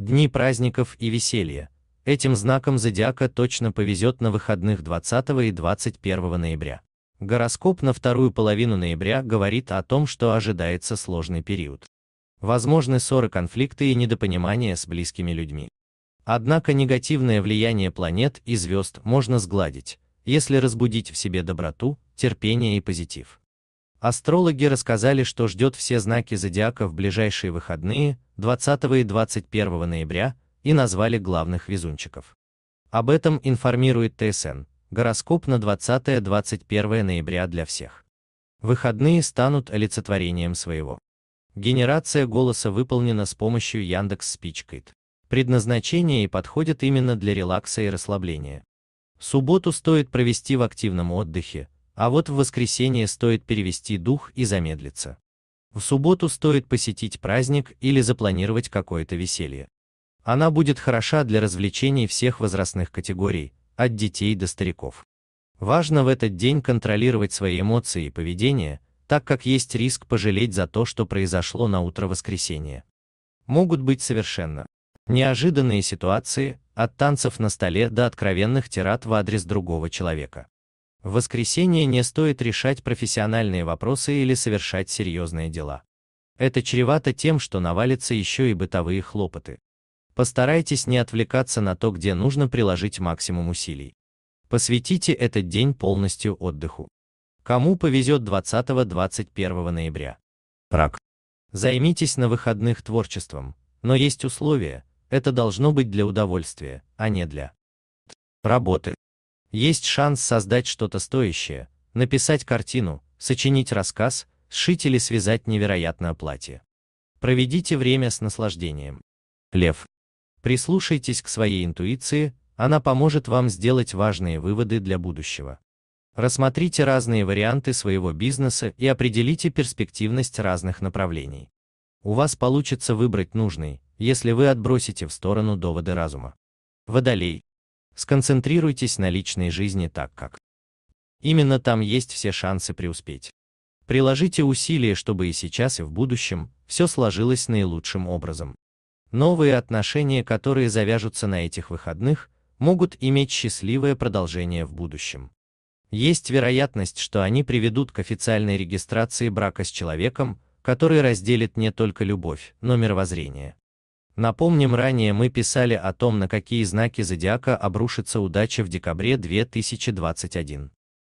дни праздников и веселья. Этим знаком зодиака точно повезет на выходных 20 и 21 ноября. Гороскоп на вторую половину ноября говорит о том, что ожидается сложный период. Возможны ссоры, конфликты и недопонимания с близкими людьми. Однако негативное влияние планет и звезд можно сгладить, если разбудить в себе доброту, терпение и позитив. Астрологи рассказали, что ждет все знаки зодиака в ближайшие выходные, 20 и 21 ноября, и назвали главных везунчиков. Об этом информирует ТСН. Гороскоп на 20-21 ноября для всех. Выходные станут олицетворением своего. Генерация голоса выполнена с помощью Яндекс Спичкайт. Предназначение и подходит именно для релакса и расслабления. Субботу стоит провести в активном отдыхе, а вот в воскресенье стоит перевести дух и замедлиться. В субботу стоит посетить праздник или запланировать какое-то веселье. Она будет хороша для развлечений всех возрастных категорий, от детей до стариков. Важно в этот день контролировать свои эмоции и поведение, так как есть риск пожалеть за то, что произошло на утро воскресенья. Могут быть совершенно неожиданные ситуации, от танцев на столе до откровенных тират в адрес другого человека. В воскресенье не стоит решать профессиональные вопросы или совершать серьезные дела. Это чревато тем, что навалится еще и бытовые хлопоты. Постарайтесь не отвлекаться на то, где нужно приложить максимум усилий. Посвятите этот день полностью отдыху. Кому повезет 20-21 ноября? Рак. Займитесь на выходных творчеством, но есть условия, это должно быть для удовольствия, а не для работы. Есть шанс создать что-то стоящее, написать картину, сочинить рассказ, сшить или связать невероятное платье. Проведите время с наслаждением. Лев. Прислушайтесь к своей интуиции, она поможет вам сделать важные выводы для будущего. Рассмотрите разные варианты своего бизнеса и определите перспективность разных направлений. У вас получится выбрать нужный, если вы отбросите в сторону доводы разума. Водолей. Сконцентрируйтесь на личной жизни так как. Именно там есть все шансы преуспеть. Приложите усилия, чтобы и сейчас, и в будущем все сложилось наилучшим образом. Новые отношения, которые завяжутся на этих выходных, могут иметь счастливое продолжение в будущем. Есть вероятность, что они приведут к официальной регистрации брака с человеком, который разделит не только любовь, но мировоззрение. Напомним, ранее мы писали о том, на какие знаки зодиака обрушится удача в декабре 2021.